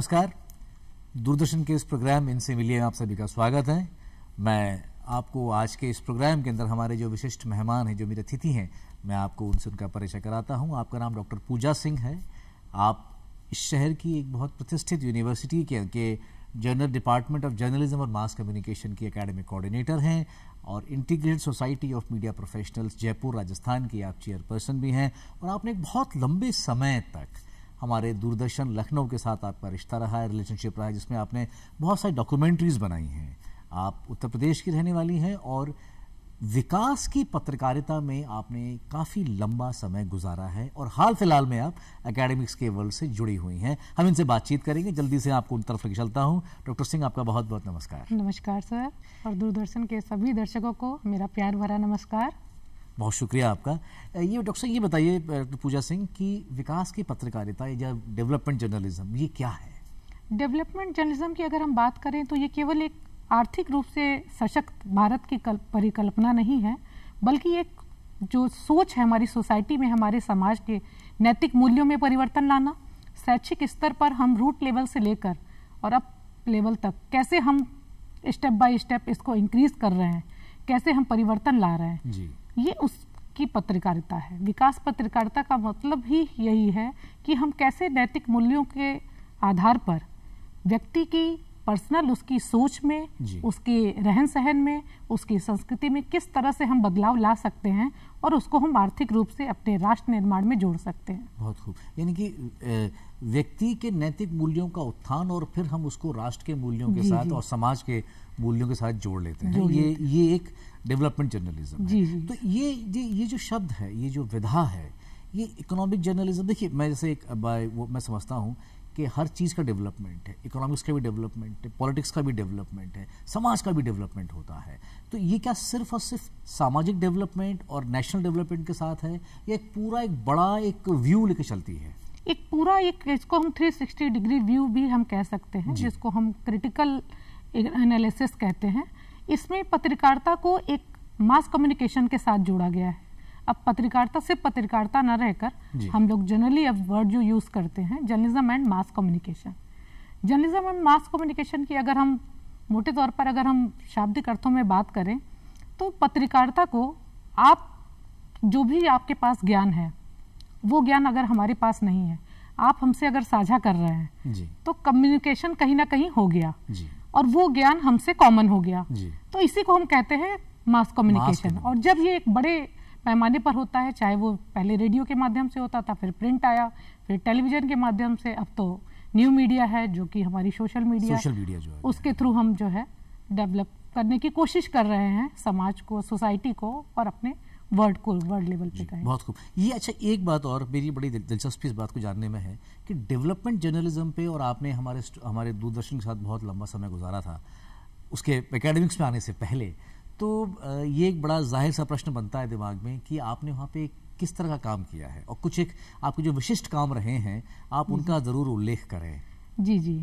नमस्कार दूरदर्शन के इस प्रोग्राम इनसे मिलिए आप सभी का स्वागत है मैं आपको आज के इस प्रोग्राम के अंदर हमारे जो विशिष्ट मेहमान हैं जो मेरे अतिथि हैं मैं आपको उनसे उनका परिचय कराता हूं आपका नाम डॉक्टर पूजा सिंह है आप इस शहर की एक बहुत प्रतिष्ठित यूनिवर्सिटी के, के जर्नल डिपार्टमेंट ऑफ जर्नलिज्म और मास कम्युनिकेशन की अकेडमिक कोऑर्डिनेटर हैं और integrated society of media professionals Jaipur Rajasthan की आप चेयरपर्सन भी हैं और आपने एक बहुत लंबे समय तक हमारे दूरदर्शन लखनऊ के साथ आपका रिश्ता रहा है रिलेशनशिप रहा है जिसमें आपने बहुत सारी डॉक्यूमेंट्रीज बनाई हैं आप उत्तर प्रदेश की रहने वाली हैं और विकास की पत्रकारिता में आपने काफ़ी लंबा समय गुजारा है और हाल फिलहाल में आप एकेडमिक्स के वर्ल्ड से जुड़ी हुई हैं हम इनसे बातचीत करेंगे जल्दी से आपको उन तरफ लेकर चलता हूं डॉक्टर सिंह आपका बहुत बहुत नमस्कार नमस्कार सर और दूरदर्शन के सभी दर्शकों को मेरा प्यार भरा नमस्कार बहुत शुक्रिया आपका ये डॉक्टर साहब ये बताइए डॉक्टर पूजा सिंह कि विकास की पत्रकारिता या डेवलपमेंट जर्नलिज्म ये क्या है डेवलपमेंट जर्नलिज्म की अगर हम बात करें तो ये केवल एक आर्थिक रूप से सशक्त भारत की परिकल्पना नहीं है बल्कि एक जो सोच है हमारी सोसाइटी में हमारे समाज के नैतिक मूल्यों में परिवर्तन लाना शैक्षिक स्तर पर हम रूट लेवल से लेकर और अप लेवल तक कैसे हम स्टेप बाय स्टेप इसको इंक्रीज कर रहे हैं कैसे हम परिवर्तन ला रहे हैं ये उसकी पत्रकारिता है विकास पत्रकारिता का मतलब ही यही है कि हम कैसे नैतिक मूल्यों के आधार पर व्यक्ति की पर्सनल उसकी सोच में उसके रहन सहन में उसकी संस्कृति में किस तरह से हम बदलाव ला सकते हैं और उसको हम आर्थिक रूप से अपने राष्ट्र निर्माण में जोड़ सकते हैं बहुत खूब यानी कि व्यक्ति के नैतिक मूल्यों का उत्थान और फिर हम उसको राष्ट्र के मूल्यों के साथ और समाज के मूल्यों के साथ जोड़ लेते हैं ये ये एक डेवलपमेंट जर्नलिज्म जी, तो ये ये ये जो शब्द है ये जो विधा है ये इकोनॉमिक जर्नलिज्म देखिए मैं जैसे एक बाय वो मैं समझता हूँ कि हर चीज़ का डेवलपमेंट है इकोनॉमिक्स का भी डेवलपमेंट है पॉलिटिक्स का भी डेवलपमेंट है समाज का भी डेवलपमेंट होता है तो ये क्या सिर्फ और सिर्फ सामाजिक डेवलपमेंट और नेशनल डेवलपमेंट के साथ है या एक पूरा एक बड़ा एक व्यू लेके चलती है एक पूरा एक इसको हम 360 डिग्री व्यू भी हम कह सकते हैं जिसको हम क्रिटिकल एनालिसिस कहते हैं इसमें पत्रकारिता को एक मास कम्युनिकेशन के साथ जोड़ा गया है अब पत्रकारिता सिर्फ पत्रकारिता न रहकर हम लोग जनरली अब वर्ड जो यूज़ करते हैं journalism and mass communication journalism and mass communication की अगर हम मोटे तौर पर अगर हम शाब्दिक अर्थों में बात करें तो पत्रकारिता को आप जो भी आपके पास ज्ञान है वो ज्ञान अगर हमारे पास नहीं है आप हमसे अगर साझा कर रहे हैं तो कम्युनिकेशन कहीं ना कहीं हो गया और वो ज्ञान हमसे कॉमन हो गया तो इसी को हम कहते हैं मास कम्युनिकेशन और जब ये एक बड़े पैमाने पर होता है चाहे वो पहले रेडियो के माध्यम से होता था फिर प्रिंट आया फिर टेलीविजन के माध्यम से अब तो न्यू मीडिया है जो कि हमारी सोशल मीडिया सोशल मीडिया जो है उसके थ्रू हम जो है डेवलप करने की कोशिश कर रहे हैं समाज को सोसाइटी को और अपने वर्ल्ड को वर्ल्ड लेवल पे कहें बहुत खूब ये अच्छा एक बात और मेरी बड़ी दिलचस्पी इस बात को जानने में है कि डेवलपमेंट जर्नलिज्म पे और आपने हमारे हमारे दूरदर्शन के साथ बहुत लंबा समय गुजारा था उसके एकेडमिक्स में आने से पहले तो ये एक बड़ा जाहिर सा प्रश्न बनता है दिमाग में कि आपने वहाँ पे किस तरह का काम किया है और कुछ एक आपके जो विशिष्ट काम रहे हैं आप उनका ज़रूर उल्लेख करें जी जी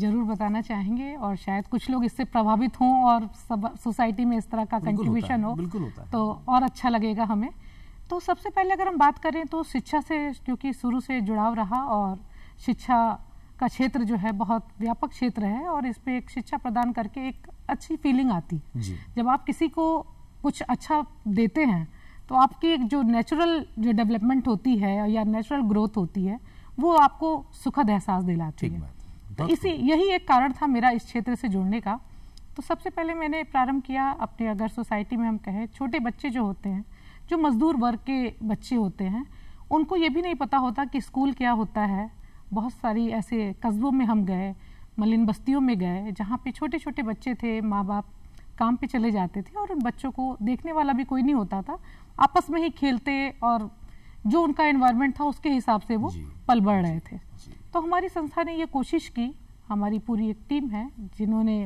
ज़रूर बताना चाहेंगे और शायद कुछ लोग इससे प्रभावित हों और सब सोसाइटी में इस तरह का कंट्रीब्यूशन हो तो और अच्छा लगेगा हमें तो सबसे पहले अगर हम बात करें तो शिक्षा से क्योंकि शुरू से जुड़ाव रहा और शिक्षा का क्षेत्र जो है बहुत व्यापक क्षेत्र है और इस पर एक शिक्षा प्रदान करके एक अच्छी फीलिंग आती है जब आप किसी को कुछ अच्छा देते हैं तो आपकी एक जो नेचुरल जो डेवलपमेंट होती है या नेचुरल ग्रोथ होती है वो आपको सुखद एहसास दिलाती है तो इसी यही एक कारण था मेरा इस क्षेत्र से जुड़ने का तो सबसे पहले मैंने प्रारंभ किया अपने अगर सोसाइटी में हम कहें छोटे बच्चे जो होते हैं जो मजदूर वर्ग के बच्चे होते हैं उनको ये भी नहीं पता होता कि स्कूल क्या होता है बहुत सारी ऐसे कस्बों में हम गए मलिन बस्तियों में गए जहाँ पे छोटे छोटे बच्चे थे माँ बाप काम पे चले जाते थे और उन बच्चों को देखने वाला भी कोई नहीं होता था आपस में ही खेलते और जो उनका इन्वायरमेंट था उसके हिसाब से वो पल बढ़ रहे थे तो हमारी संस्था ने ये कोशिश की हमारी पूरी एक टीम है जिन्होंने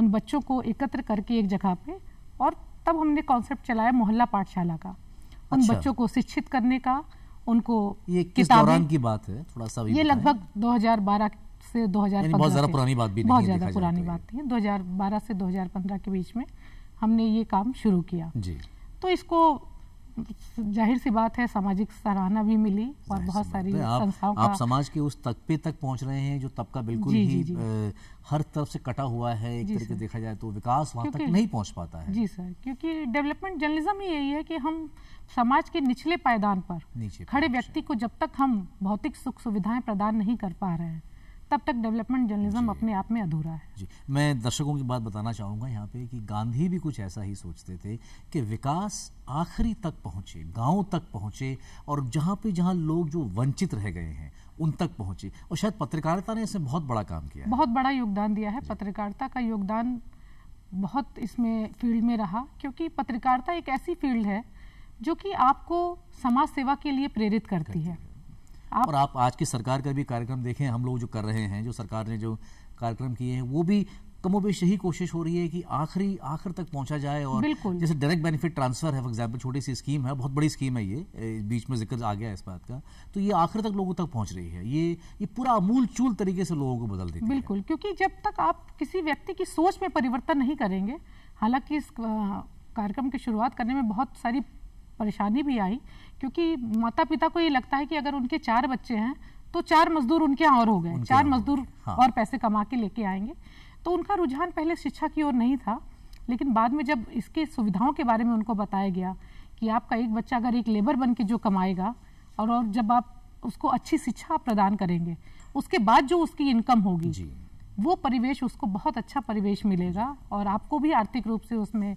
उन बच्चों को एकत्र करके एक जगह पे और तब हमने कॉन्सेप्ट चलाया मोहल्ला पाठशाला का अच्छा। उन बच्चों को शिक्षित करने का उनको ये किस दौरान की बात है थोड़ा सा ये लगभग 2012 से 2015 बहुत ज्यादा पुरानी बात भी बहुत ज्यादा पुरानी तो बात थी दो से 2015 के बीच में हमने ये काम शुरू किया जी तो इसको जाहिर सी बात है सामाजिक सराहना भी मिली और बहुत सारी संस्थाओं का आप समाज के उस तबके तक पहुंच रहे हैं जो तबका बिल्कुल जी, ही जी, जी. हर तरफ से कटा हुआ है एक तरीके देखा जाए तो विकास वहाँ तक नहीं पहुंच पाता है जी सर क्योंकि डेवलपमेंट जर्नलिज्म ही यही है कि हम समाज के निचले पायदान पर खड़े व्यक्ति को जब तक हम भौतिक सुख सुविधाएं प्रदान नहीं कर पा रहे हैं तब तक डेवलपमेंट जर्नलिज्म अपने आप में अधूरा है जी मैं दर्शकों की बात बताना चाहूँगा यहाँ पे कि गांधी भी कुछ ऐसा ही सोचते थे कि विकास आखिरी तक पहुँचे गाँव तक पहुँचे और जहाँ पे जहाँ लोग जो वंचित रह गए हैं उन तक पहुँचे और शायद पत्रकारिता ने इसमें बहुत बड़ा काम किया बहुत बड़ा योगदान दिया है पत्रकारिता का योगदान बहुत इसमें फील्ड में रहा क्योंकि पत्रकारिता एक ऐसी फील्ड है जो कि आपको समाज सेवा के लिए प्रेरित करती है आप और आप आज की सरकार का भी कार्यक्रम देखें हम लोग जो कर रहे हैं जो सरकार ने जो कार्यक्रम किए हैं वो भी कमोबेश यही कोशिश हो रही है कि आखिरी आखिर तक पहुंचा जाए और जैसे डायरेक्ट बेनिफिट ट्रांसफर है फॉर एग्जाम्पल छोटी सी स्कीम है बहुत बड़ी स्कीम है ये बीच में जिक्र आ गया है इस बात का तो ये आखिर तक लोगों तक पहुंच रही है ये ये पूरा अमूल चूल तरीके से लोगों को बदल देती बिल्कुल क्योंकि जब तक आप किसी व्यक्ति की सोच में परिवर्तन नहीं करेंगे हालांकि इस कार्यक्रम की शुरुआत करने में बहुत सारी परेशानी भी आई क्योंकि माता पिता को ये लगता है कि अगर उनके चार बच्चे हैं तो चार मजदूर उनके यहाँ और हो गए चार मजदूर हाँ। और पैसे कमा के लेके आएंगे तो उनका रुझान पहले शिक्षा की ओर नहीं था लेकिन बाद में जब इसके सुविधाओं के बारे में उनको बताया गया कि आपका एक बच्चा अगर एक लेबर बन के जो कमाएगा और, और जब आप उसको अच्छी शिक्षा प्रदान करेंगे उसके बाद जो उसकी इनकम होगी वो परिवेश उसको बहुत अच्छा परिवेश मिलेगा और आपको भी आर्थिक रूप से उसमें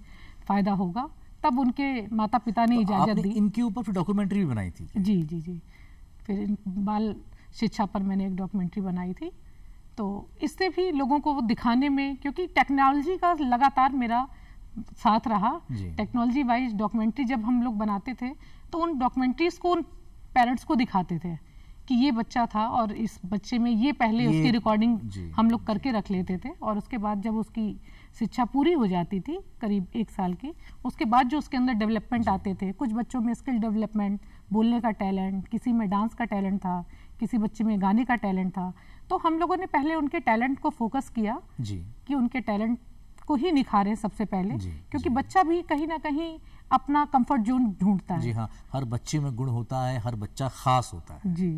फ़ायदा होगा तब उनके माता पिता ने तो इजाजत दी इनके ऊपर फिर डॉक्यूमेंट्री भी बनाई थी जी जी जी फिर बाल शिक्षा पर मैंने एक डॉक्यूमेंट्री बनाई थी तो इससे भी लोगों को वो दिखाने में क्योंकि टेक्नोलॉजी का लगातार मेरा साथ रहा टेक्नोलॉजी वाइज डॉक्यूमेंट्री जब हम लोग बनाते थे तो उन डॉक्यूमेंट्रीज को उन पेरेंट्स को दिखाते थे कि ये बच्चा था और इस बच्चे में ये पहले ये, उसकी रिकॉर्डिंग हम लोग करके रख लेते थे और उसके बाद जब उसकी शिक्षा पूरी हो जाती थी करीब एक साल की उसके बाद जो उसके अंदर डेवलपमेंट आते थे कुछ बच्चों में स्किल डेवलपमेंट बोलने का टैलेंट किसी में डांस का टैलेंट था किसी बच्चे में गाने का टैलेंट था तो हम लोगों ने पहले उनके टैलेंट को फोकस किया जी कि उनके टैलेंट को ही निखारें सबसे पहले जी, क्योंकि जी, बच्चा भी कहीं ना कहीं अपना कंफर्ट जोन ढूंढता है जी हाँ हर बच्चे में गुण होता है हर बच्चा खास होता है जी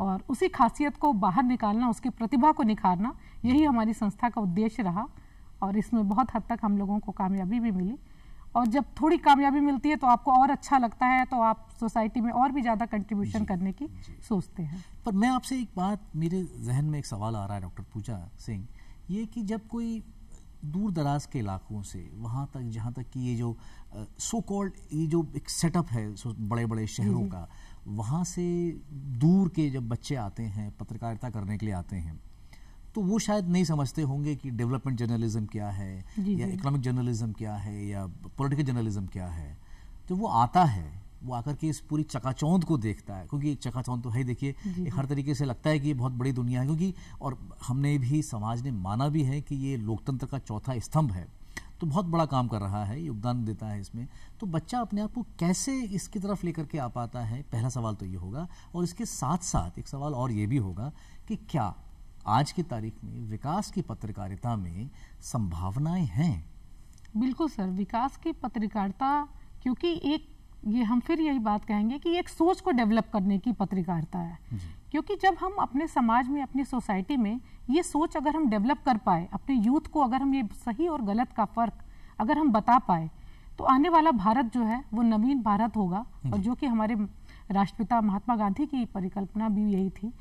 और उसी खासियत को बाहर निकालना उसकी प्रतिभा को निखारना यही हमारी संस्था का उद्देश्य रहा और इसमें बहुत हद तक हम लोगों को कामयाबी भी मिली और जब थोड़ी कामयाबी मिलती है तो आपको और अच्छा लगता है तो आप सोसाइटी में और भी ज़्यादा कंट्रीब्यूशन करने की सोचते हैं पर मैं आपसे एक बात मेरे जहन में एक सवाल आ रहा है डॉक्टर पूजा सिंह ये कि जब कोई दूर दराज के इलाकों से वहाँ तक जहाँ तक कि ये जो सो uh, कॉल्ड so ये जो एक सेटअप है बड़े बड़े शहरों का वहाँ से दूर के जब बच्चे आते हैं पत्रकारिता करने के लिए आते हैं तो वो शायद नहीं समझते होंगे कि डेवलपमेंट जर्नलिज्म क्या है या इकोनॉमिक जर्नलिज्म क्या है या पॉलिटिकल जर्नलिज्म क्या है तो वो आता है वो आकर के इस पूरी चकाचौंध को देखता है क्योंकि चकाचौंध तो है ही देखिए हर तरीके से लगता है कि ये बहुत बड़ी दुनिया है क्योंकि और हमने भी समाज ने माना भी है कि ये लोकतंत्र का चौथा स्तंभ है तो बहुत बड़ा काम कर रहा है योगदान देता है इसमें तो बच्चा अपने आप को कैसे इसकी तरफ लेकर के आ पाता है पहला सवाल तो ये होगा और इसके साथ साथ एक सवाल और ये भी होगा कि क्या आज की तारीख में विकास की पत्रकारिता में संभावनाएं हैं बिल्कुल सर विकास की पत्रकारिता क्योंकि एक ये हम फिर यही बात कहेंगे कि एक सोच को डेवलप करने की पत्रकारिता है क्योंकि जब हम अपने समाज में अपनी सोसाइटी में ये सोच अगर हम डेवलप कर पाए अपने यूथ को अगर हम ये सही और गलत का फ़र्क अगर हम बता पाए तो आने वाला भारत जो है वो नवीन भारत होगा और जो कि हमारे राष्ट्रपिता महात्मा गांधी की परिकल्पना भी यही थी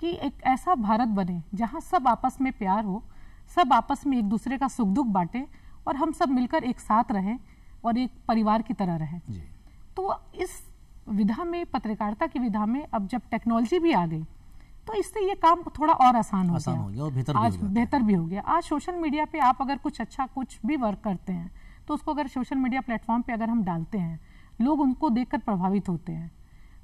कि एक ऐसा भारत बने जहाँ सब आपस में प्यार हो सब आपस में एक दूसरे का सुख दुख बांटे और हम सब मिलकर एक साथ रहें और एक परिवार की तरह रहें तो इस विधा में पत्रकारिता की विधा में अब जब टेक्नोलॉजी भी आ गई तो इससे ये काम थोड़ा और आसान हो आसान गया, हो गया और आज बेहतर भी हो गया आज सोशल मीडिया पे आप अगर कुछ अच्छा कुछ भी वर्क करते हैं तो उसको अगर सोशल मीडिया प्लेटफॉर्म पे अगर हम डालते हैं लोग उनको देखकर प्रभावित होते हैं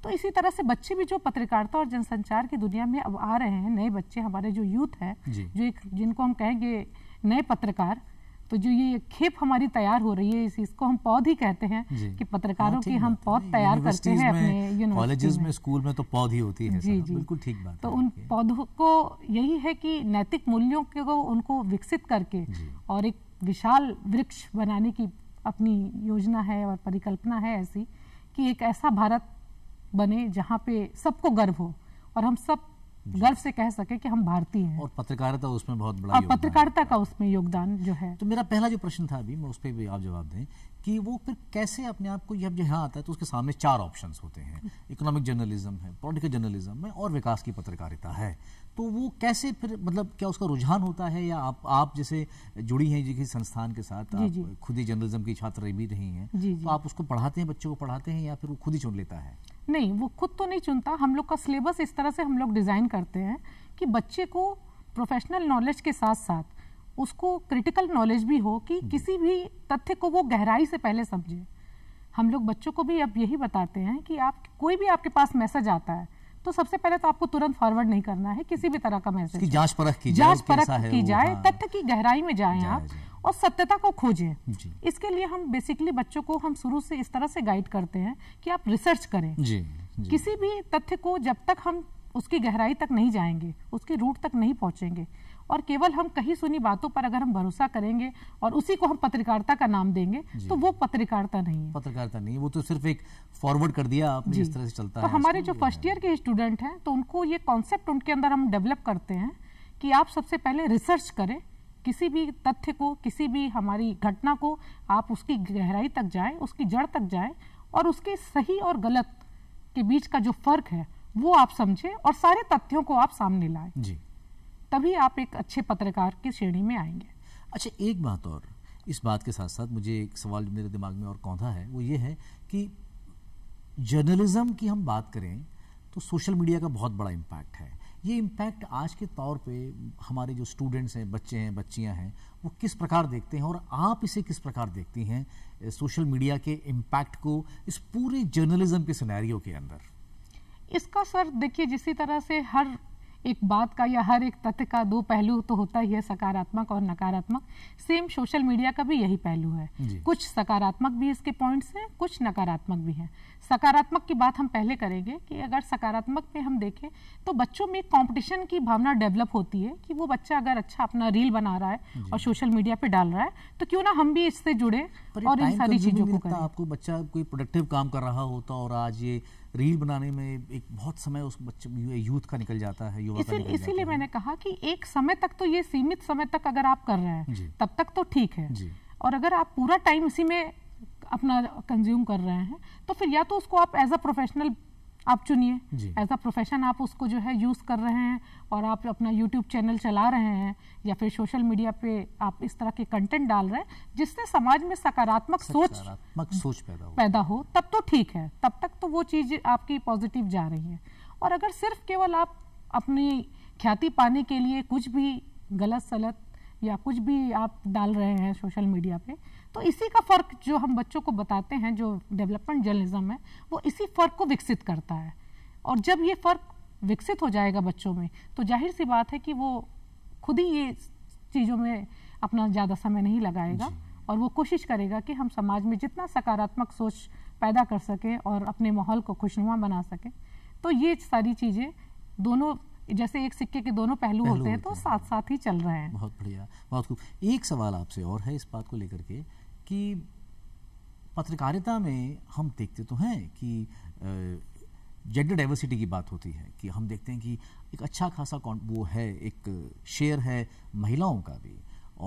तो इसी तरह से बच्चे भी जो पत्रकारिता और जनसंचार की दुनिया में अब आ रहे हैं नए बच्चे हमारे जो यूथ है जो एक जिनको हम कहेंगे नए पत्रकार तो जो ये खेप हमारी तैयार हो रही है इसको हम पौध ही कहते हैं कि पत्रकारों हाँ, की हम पौध तैयार करते हैं अपने कॉलेजेस में स्कूल में तो पौध ही होती है जी जी बिल्कुल ठीक बात तो उन पौधों को यही है कि नैतिक मूल्यों को उनको विकसित करके और एक विशाल वृक्ष बनाने की अपनी योजना है और परिकल्पना है ऐसी कि एक ऐसा भारत बने जहाँ पे सबको गर्व हो और हम सब गर्व से कह सके कि हम भारतीय हैं और पत्रकारिता उसमें बहुत बड़ा और हाँ, पत्रकारिता का उसमें योगदान जो है तो मेरा पहला जो प्रश्न था अभी मैं उस पर भी आप जवाब दें कि वो फिर कैसे अपने आप को जब यहाँ आता है तो उसके सामने चार ऑप्शन होते हैं इकोनॉमिक जर्नलिज्म है पॉलिटिकल जर्नलिज्म है और विकास की पत्रकारिता है तो वो कैसे फिर मतलब क्या उसका रुझान होता है या आप आप जैसे जुड़ी हैं किसी संस्थान के साथ आप खुद ही जर्नलिज्म की छात्र भी रही हैं तो आप उसको पढ़ाते हैं बच्चों को पढ़ाते हैं या फिर वो खुद ही चुन लेता है नहीं वो खुद तो नहीं चुनता हम लोग का सिलेबस इस तरह से हम लोग डिज़ाइन करते हैं कि बच्चे को प्रोफेशनल नॉलेज के साथ साथ उसको क्रिटिकल नॉलेज भी हो कि हम्म। किसी भी तथ्य को वो गहराई से पहले समझे हम लोग बच्चों को भी अब यही बताते हैं कि आप कोई भी आपके पास मैसेज आता है तो सबसे पहले तो आपको तुरंत फॉरवर्ड नहीं करना है किसी भी तरह का मैसेज जांच परख की जांच परख की जाए हाँ। तथ्य की गहराई में जाए आप और सत्यता को खोजें इसके लिए हम बेसिकली बच्चों को हम शुरू से इस तरह से गाइड करते हैं कि आप रिसर्च करें जी, जी। किसी भी तथ्य को जब तक हम उसकी गहराई तक नहीं जाएंगे उसके रूट तक नहीं पहुंचेंगे और केवल हम कहीं सुनी बातों पर अगर हम भरोसा करेंगे और उसी को हम पत्रकारिता का नाम देंगे तो वो पत्रकारिता नहीं है पत्रकारिता नहीं वो तो सिर्फ एक फॉरवर्ड कर दिया आपने इस तरह से चलता तो है हमारे जो फर्स्ट ईयर के स्टूडेंट हैं तो उनको ये कॉन्सेप्ट उनके अंदर हम डेवलप करते हैं कि आप सबसे पहले रिसर्च करें किसी भी तथ्य को किसी भी हमारी घटना को आप उसकी गहराई तक जाएं उसकी जड़ तक जाएं और उसके सही और गलत के बीच का जो फर्क है वो आप समझें और सारे तथ्यों को आप सामने लाएं जी तभी आप एक अच्छे पत्रकार की श्रेणी में आएंगे अच्छा एक बात और इस बात के साथ साथ मुझे एक सवाल मेरे दिमाग में और कौंधा है वो ये है कि जर्नलिज्म की हम बात करें तो सोशल मीडिया का बहुत बड़ा इम्पैक्ट है ये इम्पैक्ट आज के तौर पे हमारे जो स्टूडेंट्स हैं बच्चे हैं बच्चियां हैं वो किस प्रकार देखते हैं और आप इसे किस प्रकार देखती हैं सोशल मीडिया के इम्पैक्ट को इस पूरे जर्नलिज्म के सिनेरियो के अंदर इसका सर देखिए जिस तरह से हर एक बात का या हर एक तथ्य का दो पहलू तो होता ही है सकारात्मक और नकारात्मक सेम सोशल मीडिया का भी यही पहलू है कुछ सकारात्मक भी इसके पॉइंट्स हैं कुछ नकारात्मक भी हैं सकारात्मक की बात हम पहले करेंगे कि अगर सकारात्मक में हम देखें तो बच्चों में कंपटीशन की भावना डेवलप होती है कि वो बच्चा अगर अच्छा अपना रील बना रहा है और सोशल मीडिया पे डाल रहा है तो क्यों ना हम भी इससे जुड़े और इन सारी चीजों को आपको बच्चा कोई प्रोडक्टिव काम कर रहा होता और आज ये रील बनाने में एक बहुत समय उस बच्चे यूथ का निकल जाता है युवा इसी, इसीलिए मैंने कहा कि एक समय तक तो ये सीमित समय तक अगर आप कर रहे हैं तब तक तो ठीक है और अगर आप पूरा टाइम इसी में अपना कंज्यूम कर रहे हैं तो फिर या तो उसको आप एज अ प्रोफेशनल आप चुनिए एज अ प्रोफेशन आप उसको जो है यूज़ कर रहे हैं और आप अपना यूट्यूब चैनल चला रहे हैं या फिर सोशल मीडिया पे आप इस तरह के कंटेंट डाल रहे हैं जिससे समाज में सकारात्मक सोच सोच पैदा हो पैदा हो तब तो ठीक है तब तक तो वो चीज़ आपकी पॉजिटिव जा रही है और अगर सिर्फ केवल आप अपनी ख्याति पाने के लिए कुछ भी गलत सलत या कुछ भी आप डाल रहे हैं सोशल मीडिया पे तो इसी का फ़र्क जो हम बच्चों को बताते हैं जो डेवलपमेंट जर्नलिज्म है वो इसी फ़र्क को विकसित करता है और जब ये फ़र्क विकसित हो जाएगा बच्चों में तो जाहिर सी बात है कि वो खुद ही ये चीज़ों में अपना ज़्यादा समय नहीं लगाएगा और वो कोशिश करेगा कि हम समाज में जितना सकारात्मक सोच पैदा कर सकें और अपने माहौल को खुशनुमा बना सकें तो ये सारी चीज़ें दोनों जैसे एक सिक्के के दोनों पहलू, पहलू होते हैं तो साथ साथ ही चल रहे हैं बहुत बढ़िया बहुत खूब एक सवाल आपसे और है इस बात को लेकर के कि पत्रकारिता में हम देखते तो हैं कि जेंडर डाइवर्सिटी की बात होती है कि हम देखते हैं कि एक अच्छा खासा कौन वो है एक शेयर है महिलाओं का भी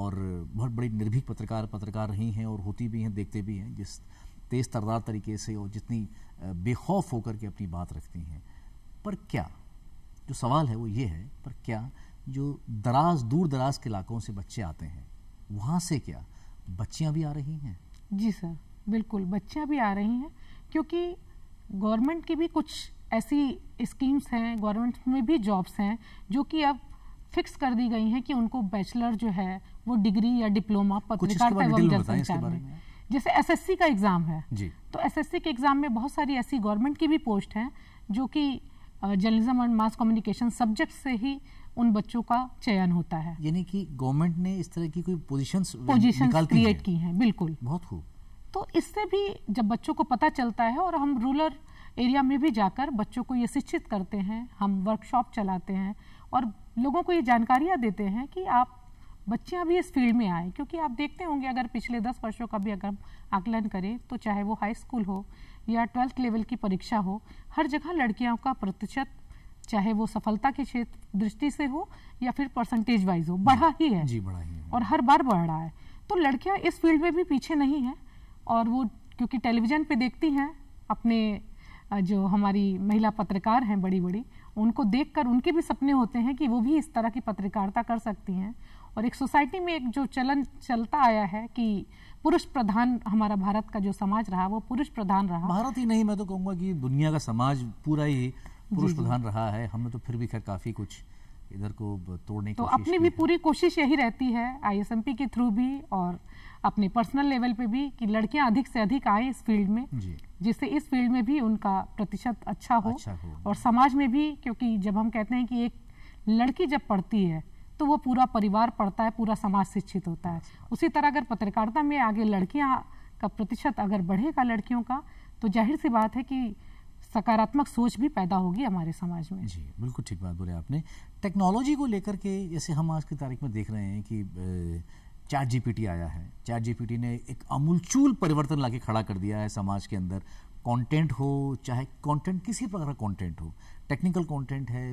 और बहुत बड़ी निर्भीक पत्रकार पत्रकार रही हैं और होती भी हैं देखते भी हैं जिस तेज़ तरदार तरीके से और जितनी बेखौफ होकर के अपनी बात रखती हैं पर क्या जो सवाल है वो ये है पर क्या जो दराज दूर दराज के इलाकों से बच्चे आते हैं वहाँ से क्या बच्चियाँ भी आ रही हैं जी सर बिल्कुल बच्चियाँ भी आ रही हैं क्योंकि गवर्नमेंट की भी कुछ ऐसी स्कीम्स हैं गवर्नमेंट में भी जॉब्स हैं जो कि अब फिक्स कर दी गई हैं कि उनको बैचलर जो है वो डिग्री या डिप्लोमा पत्रकारिता एवं जनसंचार में जैसे एसएससी का एग्ज़ाम है तो एसएससी के एग्ज़ाम में बहुत सारी ऐसी गवर्नमेंट की भी पोस्ट हैं जो कि journalism and mass communication subject से ही उन बच्चों का चयन होता है यानी कि गवर्नमेंट ने इस तरह की कोई पोजीशंस पोजीशंस क्रिएट की हैं बिल्कुल बहुत खूब तो इससे भी जब बच्चों को पता चलता है और हम रूरल एरिया में भी जाकर बच्चों को ये शिक्षित करते हैं हम वर्कशॉप चलाते हैं और लोगों को ये जानकारियाँ देते हैं कि आप बच्चियाँ भी इस फील्ड में आए क्योंकि आप देखते होंगे अगर पिछले दस वर्षों का भी अगर हम आकलन करें तो चाहे वो हाई स्कूल हो या ट्वेल्थ लेवल की परीक्षा हो हर जगह लड़कियों का प्रतिशत चाहे वो सफलता के क्षेत्र दृष्टि से हो या फिर परसेंटेज वाइज हो बढ़ा ही है जी बढ़ा ही है और हर बार बढ़ रहा है तो लड़कियां इस फील्ड में भी पीछे नहीं हैं और वो क्योंकि टेलीविज़न पे देखती हैं अपने जो हमारी महिला पत्रकार हैं बड़ी बड़ी उनको कर उनके भी सपने होते हैं कि वो भी इस तरह की पत्रकारिता कर सकती हैं और एक सोसाइटी में एक जो चलन चलता आया है कि पुरुष प्रधान हमारा भारत का जो समाज रहा वो पुरुष प्रधान रहा भारत ही नहीं मैं तो कहूँगा कि दुनिया का समाज पूरा ही पुरुष प्रधान रहा है हमने तो फिर भी खैर काफी कुछ इधर को तोड़ने तो अपनी भी पूरी कोशिश यही रहती है आईएसएमपी के थ्रू भी और अपने पर्सनल लेवल पे भी कि लड़कियां अधिक से अधिक आए इस फील्ड में जिससे इस फील्ड में भी उनका प्रतिशत अच्छा हो, अच्छा हो और समाज में भी क्योंकि जब हम कहते हैं कि एक लड़की जब पढ़ती है तो वो पूरा परिवार पढ़ता है पूरा समाज शिक्षित होता है अच्छा। उसी तरह अगर पत्रकारिता में आगे लड़कियाँ का प्रतिशत अगर बढ़ेगा लड़कियों का तो जाहिर सी बात है कि सकारात्मक सोच भी पैदा होगी हमारे समाज में जी बिल्कुल ठीक बात बोले आपने टेक्नोलॉजी को लेकर के जैसे हम आज की तारीख में देख रहे हैं कि चैट जीपीटी आया है चैट जीपीटी ने एक अमूलचूल परिवर्तन लाके खड़ा कर दिया है समाज के अंदर कंटेंट हो चाहे कंटेंट किसी प्रकार का कंटेंट हो टेक्निकल कंटेंट है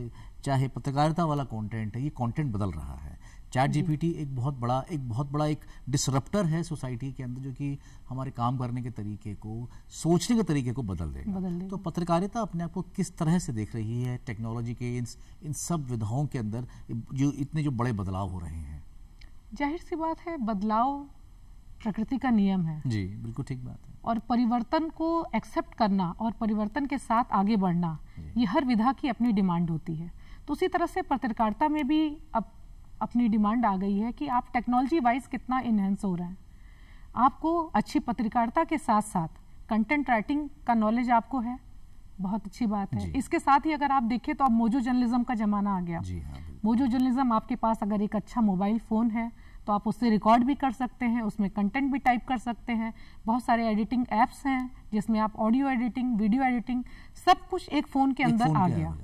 चाहे पत्रकारिता वाला कंटेंट है ये कंटेंट बदल रहा है चैट जीपीटी एक बहुत बड़ा एक बहुत बड़ा एक डिसरप्टर है सोसाइटी के अंदर जो कि हमारे काम करने के तरीके को सोचने के तरीके को बदल देगा, बदल तो पत्रकारिता अपने आप को किस तरह से देख रही है टेक्नोलॉजी के इन इन सब विधाओं के अंदर जो इतने जो बड़े बदलाव हो रहे हैं जाहिर सी बात है बदलाव प्रकृति का नियम है जी बिल्कुल ठीक बात है और परिवर्तन को एक्सेप्ट करना और परिवर्तन के साथ आगे बढ़ना ये हर विधा की अपनी डिमांड होती है तो उसी तरह से पत्रकारिता में भी अब अपनी डिमांड आ गई है कि आप टेक्नोलॉजी वाइज कितना इन्हेंस हो रहे हैं आपको अच्छी पत्रकारिता के साथ साथ कंटेंट राइटिंग का नॉलेज आपको है बहुत अच्छी बात है इसके साथ ही अगर आप देखें तो अब मोजो जर्नलिज्म का जमाना आ गया हाँ, मोजो जर्नलिज्म आपके पास अगर एक अच्छा मोबाइल फ़ोन है तो आप उससे रिकॉर्ड भी कर सकते हैं उसमें कंटेंट भी टाइप कर सकते हैं बहुत सारे एडिटिंग ऐप्स हैं जिसमें आप ऑडियो एडिटिंग वीडियो एडिटिंग सब कुछ एक फ़ोन के अंदर आ गया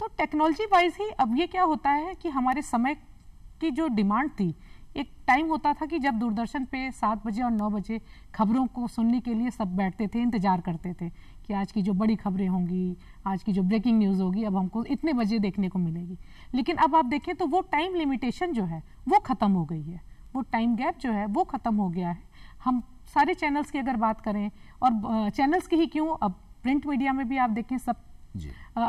तो टेक्नोलॉजी वाइज ही अब ये क्या होता है कि हमारे समय की जो डिमांड थी एक टाइम होता था कि जब दूरदर्शन पे सात बजे और नौ बजे खबरों को सुनने के लिए सब बैठते थे इंतजार करते थे कि आज की जो बड़ी खबरें होंगी आज की जो ब्रेकिंग न्यूज़ होगी अब हमको इतने बजे देखने को मिलेगी लेकिन अब आप देखें तो वो टाइम लिमिटेशन जो है वो ख़त्म हो गई है वो टाइम गैप जो है वो ख़त्म हो गया है हम सारे चैनल्स की अगर बात करें और चैनल्स की ही क्यों अब प्रिंट मीडिया में भी आप देखें सब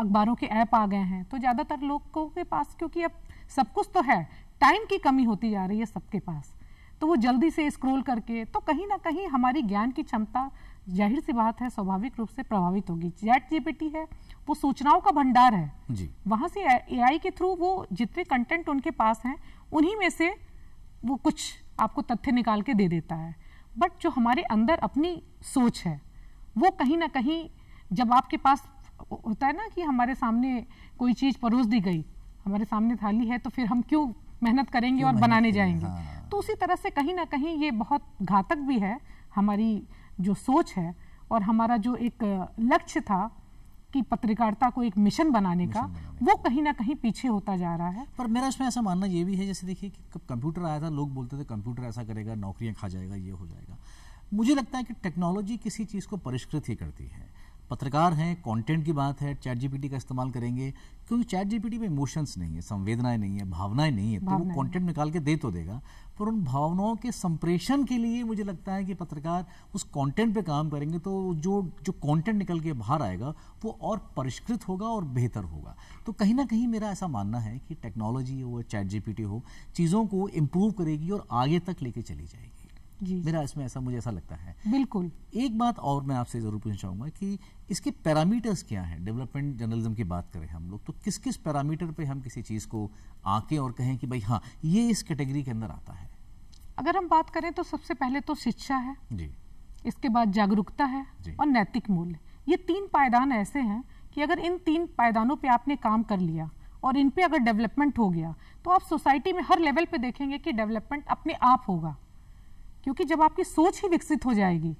अखबारों के ऐप आ गए हैं तो ज़्यादातर लोगों के पास क्योंकि अब सब कुछ तो है टाइम की कमी होती जा रही है सबके पास तो वो जल्दी से स्क्रोल करके तो कहीं ना कहीं हमारी ज्ञान की क्षमता जाहिर सी बात है स्वाभाविक रूप से प्रभावित होगी चैट जीपीटी है वो सूचनाओं का भंडार है जी। वहां से एआई के थ्रू वो जितने कंटेंट उनके पास हैं उन्हीं में से वो कुछ आपको तथ्य निकाल के दे देता है बट जो हमारे अंदर अपनी सोच है वो कहीं ना कहीं जब आपके पास होता है ना कि हमारे सामने कोई चीज़ परोस दी गई हमारे सामने थाली है तो फिर हम क्यों मेहनत करेंगे और बनाने जाएंगे हाँ। तो उसी तरह से कहीं ना कहीं ये बहुत घातक भी है हमारी जो सोच है और हमारा जो एक लक्ष्य था कि पत्रकारिता को एक मिशन बनाने मिशन का बनाने वो कहीं ना कहीं पीछे होता जा रहा है पर मेरा इसमें ऐसा मानना ये भी है जैसे देखिए कि कंप्यूटर आया था लोग बोलते थे कंप्यूटर ऐसा करेगा नौकरियां खा जाएगा ये हो जाएगा मुझे लगता है कि टेक्नोलॉजी किसी चीज़ को परिष्कृत ही करती है पत्रकार हैं कंटेंट की बात है चैट जीपीटी का इस्तेमाल करेंगे क्योंकि चैट जीपीटी में इमोशंस नहीं है संवेदनाएं नहीं है भावनाएं नहीं है तो वो कंटेंट निकाल के दे तो देगा पर उन भावनाओं के संप्रेषण के लिए मुझे लगता है कि पत्रकार उस कंटेंट पे काम करेंगे तो जो जो कंटेंट निकल के बाहर आएगा वो और परिष्कृत होगा और बेहतर होगा तो कहीं ना कहीं मेरा ऐसा मानना है कि टेक्नोलॉजी हो चैट जी हो चीज़ों को इम्प्रूव करेगी और आगे तक लेके चली जाएगी मेरा इसमें ऐसा मुझे ऐसा लगता है बिल्कुल एक बात और मैं आपसे जरूर पूछना चाहूंगा कि इसके पैरामीटर्स क्या हैं डेवलपमेंट जर्नलिज्म की बात करें हम लोग तो किस किस पैरामीटर पे हम किसी चीज़ को आके और कहें कि भाई हाँ ये इस कैटेगरी के अंदर आता है अगर हम बात करें तो सबसे पहले तो शिक्षा है जी इसके बाद जागरूकता है और नैतिक मूल्य ये तीन पायदान ऐसे हैं कि अगर इन तीन पायदानों पे आपने काम कर लिया और इन पे अगर डेवलपमेंट हो गया तो आप सोसाइटी में हर लेवल पे देखेंगे कि डेवलपमेंट अपने आप होगा क्योंकि जब आपकी सोच ही विकसित हो जाएगी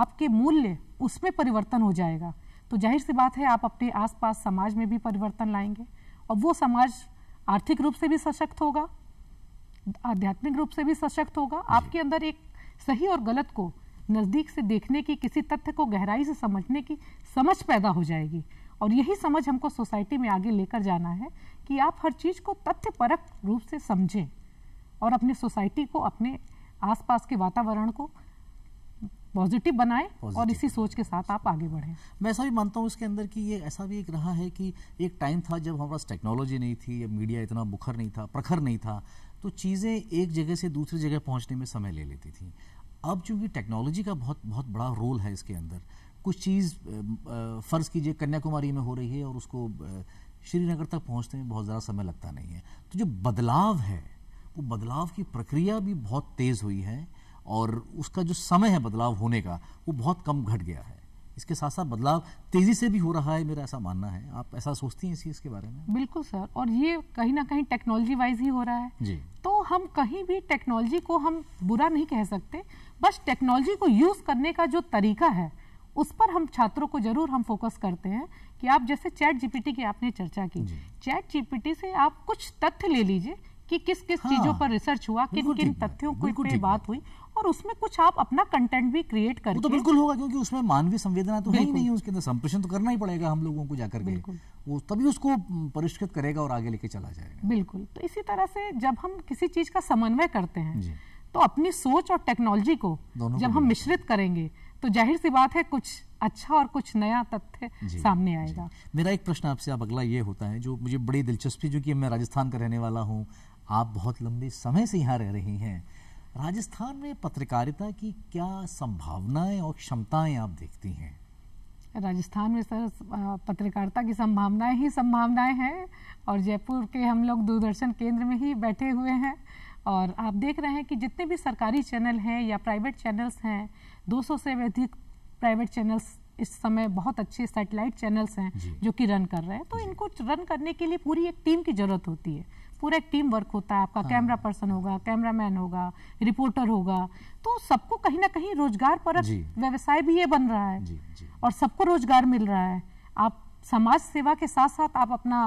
आपके मूल्य उसमें परिवर्तन हो जाएगा तो जाहिर सी बात है आप अपने आसपास समाज में भी परिवर्तन लाएंगे और वो समाज आर्थिक रूप से भी सशक्त होगा आध्यात्मिक रूप से भी सशक्त होगा आपके अंदर एक सही और गलत को नज़दीक से देखने की किसी तथ्य को गहराई से समझने की समझ पैदा हो जाएगी और यही समझ हमको सोसाइटी में आगे लेकर जाना है कि आप हर चीज़ को तथ्यपरक रूप से समझें और अपने सोसाइटी को अपने आसपास के वातावरण को पॉजिटिव बनाएं और इसी सोच के साथ आप आगे बढ़ें मैं ऐसा भी मानता हूँ इसके अंदर कि ये ऐसा भी एक रहा है कि एक टाइम था जब हमारे पास टेक्नोलॉजी नहीं थी या मीडिया इतना बुखर नहीं था प्रखर नहीं था तो चीज़ें एक जगह से दूसरी जगह पहुँचने में समय ले लेती थी अब चूंकि टेक्नोलॉजी का बहुत बहुत बड़ा रोल है इसके अंदर कुछ चीज़ फ़र्ज़ कीजिए कन्याकुमारी में हो रही है और उसको श्रीनगर तक पहुँचने में बहुत ज़्यादा समय लगता नहीं है तो जो बदलाव है तो बदलाव की प्रक्रिया भी बहुत तेज़ हुई है और उसका जो समय है बदलाव होने का वो बहुत कम घट गया है इसके साथ साथ बदलाव तेजी से भी हो रहा है मेरा ऐसा मानना है आप ऐसा सोचती हैं इसी इसके बारे में बिल्कुल सर और ये कहीं ना कहीं टेक्नोलॉजी वाइज ही हो रहा है जी तो हम कहीं भी टेक्नोलॉजी को हम बुरा नहीं कह सकते बस टेक्नोलॉजी को यूज करने का जो तरीका है उस पर हम छात्रों को जरूर हम फोकस करते हैं कि आप जैसे चैट जीपीटी की आपने चर्चा की चैट जीपीटी से आप कुछ तथ्य ले लीजिए कि किस किस हाँ, चीजों पर रिसर्च हुआ किन किन तथ्यों को बात हुई और उसमें कुछ आप अपना कंटेंट भी क्रिएट तो करके तो बिल्कुल होगा क्योंकि उसमें मानवीय संवेदना तो है ही नहीं उसके अंदर संप्रेषण तो करना ही पड़ेगा हम लोगों को जाकर के वो तभी उसको परिष्कृत करेगा और आगे लेके चला जाएगा बिल्कुल तो इसी तरह से जब हम किसी चीज का समन्वय करते हैं तो अपनी सोच और टेक्नोलॉजी को जब हम मिश्रित करेंगे तो जाहिर सी बात है कुछ अच्छा और कुछ नया तथ्य सामने आएगा मेरा एक प्रश्न आपसे आप अगला ये होता है जो मुझे बड़ी दिलचस्पी जो कि मैं राजस्थान का रहने वाला हूँ आप बहुत लंबे समय से यहाँ रह रही हैं राजस्थान में पत्रकारिता की क्या संभावनाएं और क्षमताएं आप देखती हैं राजस्थान में सर पत्रकारिता की संभावनाएं ही संभावनाएं हैं और जयपुर के हम लोग दूरदर्शन केंद्र में ही बैठे हुए हैं और आप देख रहे हैं कि जितने भी सरकारी चैनल हैं या प्राइवेट चैनल्स हैं 200 से अधिक प्राइवेट चैनल्स इस समय बहुत अच्छे सैटेलाइट चैनल्स हैं जो कि रन कर रहे हैं तो इनको रन करने के लिए पूरी एक टीम की ज़रूरत होती है पूरा एक टीम वर्क होता है आपका हाँ। कैमरा पर्सन होगा कैमरा मैन होगा रिपोर्टर होगा तो सबको कहीं ना कहीं रोजगार पर व्यवसाय भी ये बन रहा है जी, जी। और सबको रोजगार मिल रहा है आप समाज सेवा के साथ साथ आप अपना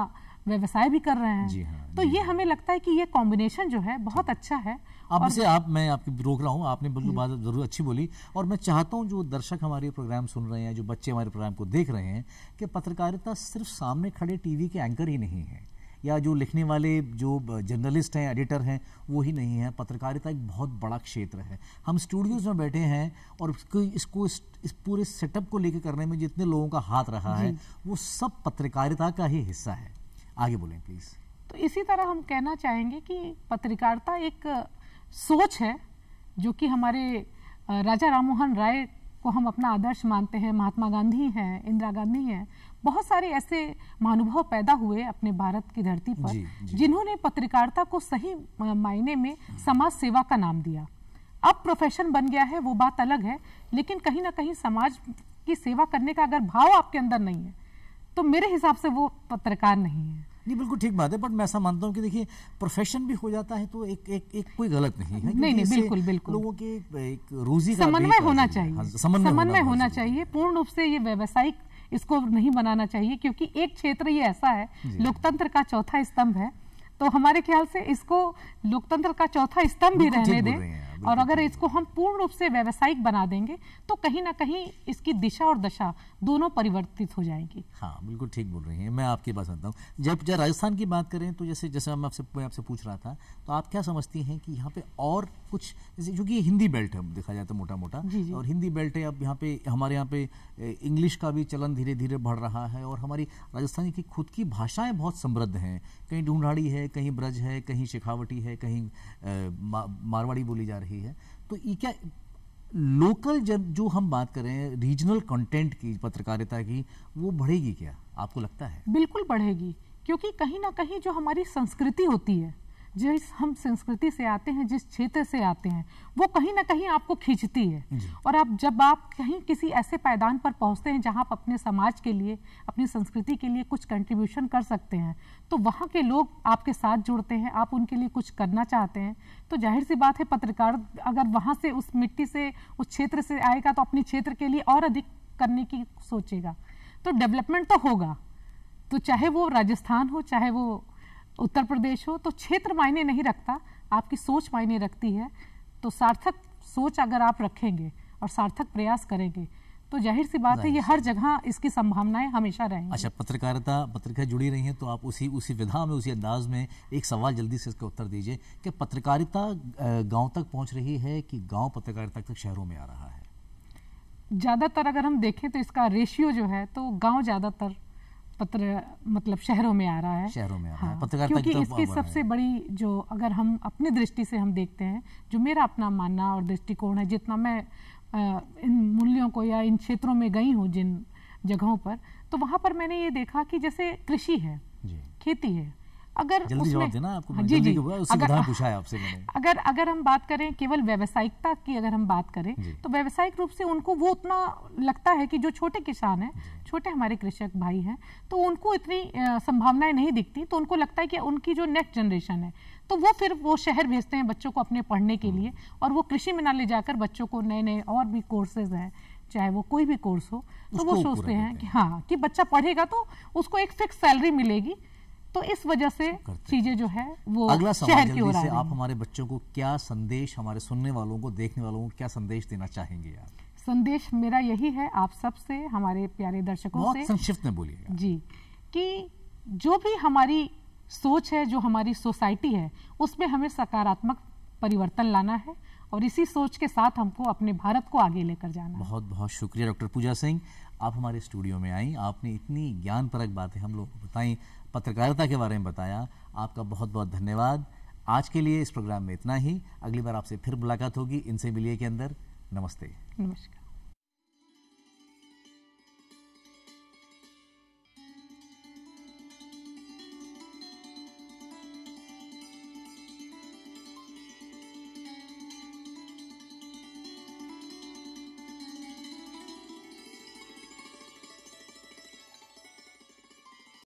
व्यवसाय भी कर रहे हैं जी हाँ, तो जी ये हमें लगता है कि ये कॉम्बिनेशन जो है बहुत अच्छा है अब इसे आप मैं आपकी रोक रहा हूँ आपने बिल्कुल बात जरूर अच्छी बोली और मैं चाहता हूँ जो दर्शक हमारे प्रोग्राम सुन रहे हैं जो बच्चे हमारे प्रोग्राम को देख रहे हैं कि पत्रकारिता सिर्फ सामने खड़े टीवी के एंकर ही नहीं है या जो लिखने वाले जो जर्नलिस्ट हैं एडिटर हैं वो ही नहीं है पत्रकारिता एक बहुत बड़ा क्षेत्र है हम स्टूडियोज़ में बैठे हैं और इसको इसको इस पूरे सेटअप को लेकर करने में जितने लोगों का हाथ रहा है वो सब पत्रकारिता का ही हिस्सा है आगे बोलें प्लीज़ तो इसी तरह हम कहना चाहेंगे कि पत्रकारिता एक सोच है जो कि हमारे राजा राममोहन राय को हम अपना आदर्श मानते हैं महात्मा गांधी हैं इंदिरा गांधी हैं बहुत सारे ऐसे महानुभाव पैदा हुए अपने भारत की धरती पर जिन्होंने पत्रकारिता को सही मायने में समाज सेवा का नाम दिया अब प्रोफेशन बन गया है वो बात अलग है लेकिन कहीं ना कहीं समाज की सेवा करने का अगर भाव आपके अंदर नहीं है तो मेरे हिसाब से वो पत्रकार नहीं है नहीं बिल्कुल ठीक बात है बट मैं ऐसा मानता हूँ कि देखिए प्रोफेशन भी हो जाता है तो एक एक एक कोई गलत नहीं है नहीं नहीं बिल्कुल बिल्कुल लोगों के एक रोजी हाँ, समन्वय होना चाहिए समन्वय होना चाहिए पूर्ण रूप से ये व्यवसायिक इसको नहीं बनाना चाहिए क्योंकि एक क्षेत्र ये ऐसा है लोकतंत्र का चौथा स्तंभ है तो हमारे ख्याल से इसको लोकतंत्र का चौथा स्तंभ भी रहने दें और अगर इसको हम पूर्ण रूप से व्यवसायिक बना देंगे तो कहीं ना कहीं इसकी दिशा और दशा दोनों परिवर्तित हो जाएगी हाँ बिल्कुल ठीक बोल रही हैं मैं आपके पास आता हूँ जब जब राजस्थान की बात करें तो जैसे जैसे मैं आपसे मैं आपसे पूछ रहा था तो आप क्या समझती हैं कि यहाँ पे और कुछ जैसे क्योंकि हिंदी बेल्ट है देखा जाता तो है मोटा मोटा और हिंदी बेल्ट है अब यहाँ पे हमारे यहाँ पे इंग्लिश का भी चलन धीरे धीरे बढ़ रहा है और हमारी राजस्थान की खुद की भाषाएं बहुत समृद्ध हैं कहीं ढूंढाड़ी है कहीं ब्रज है कहीं शेखावटी है कहीं मारवाड़ी बोली जा रही रही है तो ये क्या लोकल जब जो हम बात कर रहे हैं रीजनल कंटेंट की पत्रकारिता की वो बढ़ेगी क्या आपको लगता है बिल्कुल बढ़ेगी क्योंकि कहीं ना कहीं जो हमारी संस्कृति होती है जिस हम संस्कृति से आते हैं जिस क्षेत्र से आते हैं वो कहीं ना कहीं आपको खींचती है और आप जब आप कहीं किसी ऐसे पैदान पर पहुंचते हैं जहां आप अपने समाज के लिए अपनी संस्कृति के लिए कुछ कंट्रीब्यूशन कर सकते हैं तो वहाँ के लोग आपके साथ जुड़ते हैं आप उनके लिए कुछ करना चाहते हैं तो जाहिर सी बात है पत्रकार अगर वहाँ से उस मिट्टी से उस क्षेत्र से आएगा तो अपने क्षेत्र के लिए और अधिक करने की सोचेगा तो डेवलपमेंट तो होगा तो चाहे वो राजस्थान हो चाहे वो उत्तर प्रदेश हो तो क्षेत्र मायने नहीं रखता आपकी सोच मायने रखती है तो सार्थक सोच अगर आप रखेंगे और सार्थक प्रयास करेंगे तो जाहिर सी बात है ये हर जगह इसकी संभावनाएं हमेशा रहेंगी अच्छा पत्रकारिता पत्रिका जुड़ी रही है तो आप उसी उसी विधा में उसी अंदाज में एक सवाल जल्दी से इसका उत्तर दीजिए कि पत्रकारिता गांव तक पहुंच रही है कि गांव पत्रकारिता तक शहरों में आ रहा है ज़्यादातर अगर हम देखें तो इसका रेशियो जो है तो गाँव ज़्यादातर पत्र मतलब शहरों में आ रहा है शहरों में आ रहा हाँ, है क्योंकि इसकी सबसे बड़ी जो अगर हम अपनी दृष्टि से हम देखते हैं जो मेरा अपना मानना और दृष्टिकोण है जितना मैं इन मूल्यों को या इन क्षेत्रों में गई हूँ जिन जगहों पर तो वहाँ पर मैंने ये देखा कि जैसे कृषि है खेती है अगर जल्दी जवाब देना आपको हाँ, जी जी अगर पूछा है आपसे मैंने अगर अगर हम बात करें केवल व्यवसायिकता की अगर हम बात करें तो व्यवसायिक रूप से उनको वो उतना लगता है कि जो छोटे किसान हैं छोटे हमारे कृषक भाई हैं तो उनको इतनी संभावनाएं नहीं दिखती तो उनको लगता है कि उनकी जो नेक्स्ट जनरेशन है तो वो फिर वो शहर भेजते हैं बच्चों को अपने पढ़ने के लिए हम्म। और वो कृषि में ना ले जाकर बच्चों को नए नए और भी कोर्सेज हैं चाहे वो कोई भी कोर्स हो तो वो सोचते हैं कि हाँ कि बच्चा पढ़ेगा तो उसको एक फिक्स सैलरी मिलेगी तो इस वजह से चीजें जो है वो अगला शहर की ओर आप हमारे बच्चों को क्या संदेश हमारे सुनने वालों को देखने वालों को क्या संदेश देना चाहेंगे आप संदेश मेरा यही है आप सब से हमारे प्यारे दर्शकों से संक्षिप्त में बोलिए जी कि जो भी हमारी सोच है जो हमारी सोसाइटी है उसमें हमें सकारात्मक परिवर्तन लाना है और इसी सोच के साथ हमको अपने भारत को आगे लेकर जाना बहुत बहुत शुक्रिया डॉक्टर पूजा सिंह आप हमारे स्टूडियो में आई आपने इतनी ज्ञान परक बातें हम लोग बताई पत्रकारिता के बारे में बताया आपका बहुत बहुत धन्यवाद आज के लिए इस प्रोग्राम में इतना ही अगली बार आपसे फिर मुलाकात होगी इनसे मिलिए के अंदर नमस्ते नमस्कार